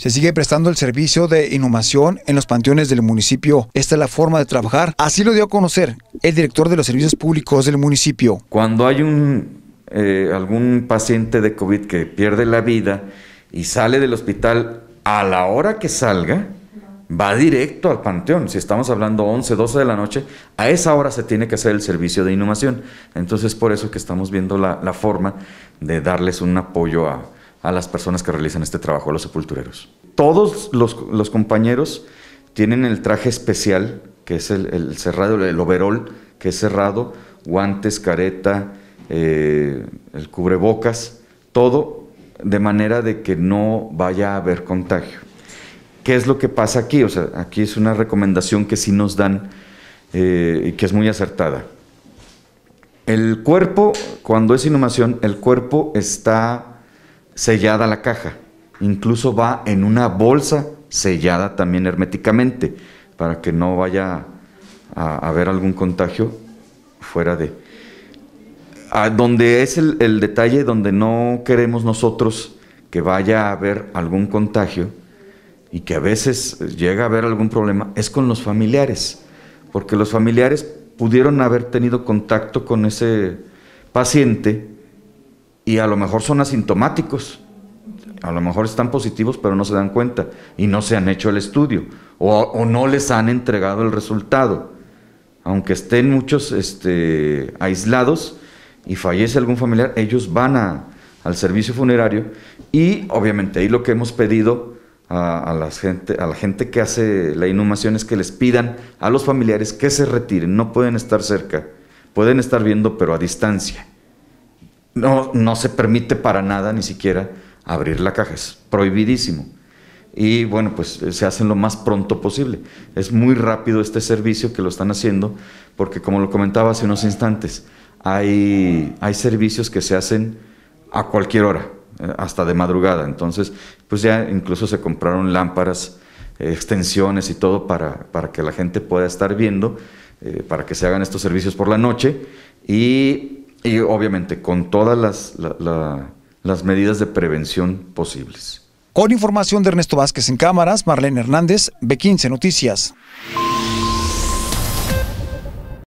Se sigue prestando el servicio de inhumación en los panteones del municipio. Esta es la forma de trabajar. Así lo dio a conocer el director de los servicios públicos del municipio. Cuando hay un, eh, algún paciente de COVID que pierde la vida y sale del hospital a la hora que salga, va directo al panteón. Si estamos hablando 11, 12 de la noche, a esa hora se tiene que hacer el servicio de inhumación. Entonces, por eso que estamos viendo la forma de darles un apoyo a, a las personas que realizan este trabajo, a los sepultureros. Todos los, compañeros tienen el traje especial, que es el, cerrado, el overol, que es cerrado, guantes, careta, eh, el cubrebocas, todo de manera de que no vaya a haber contagio. ¿Qué es lo que pasa aquí? O sea, aquí es una recomendación que sí nos dan eh, y que es muy acertada. El cuerpo, cuando es inhumación, el cuerpo está sellada la caja. Incluso va en una bolsa sellada también herméticamente para que no vaya a haber algún contagio fuera de... A ah, donde es el, el detalle donde no queremos nosotros que vaya a haber algún contagio y que a veces llega a haber algún problema es con los familiares, porque los familiares pudieron haber tenido contacto con ese paciente y a lo mejor son asintomáticos. A lo mejor están positivos, pero no se dan cuenta y no se han hecho el estudio o, no les han entregado el resultado. Aunque estén muchos este, aislados y fallece algún familiar, ellos van al servicio funerario y obviamente ahí lo que hemos pedido a, a, la gente, a la gente que hace la inhumación es que les pidan a los familiares que se retiren, no pueden estar cerca, pueden estar viendo pero a distancia no, no se permite para nada ni siquiera abrir la caja, es prohibidísimo. Y bueno, pues eh, se hacen lo más pronto posible. Es muy rápido este servicio que lo están haciendo, porque como lo comentaba hace unos instantes, hay, hay servicios que se hacen a cualquier hora, eh, hasta de madrugada. Entonces, pues ya incluso se compraron lámparas, eh, extensiones y todo para, para que la gente pueda estar viendo, para que se hagan estos servicios por la noche. Y y obviamente con todas las, las medidas de prevención posibles. Con información de Ernesto Vázquez en cámaras, Marlene Hernández, B15 Noticias.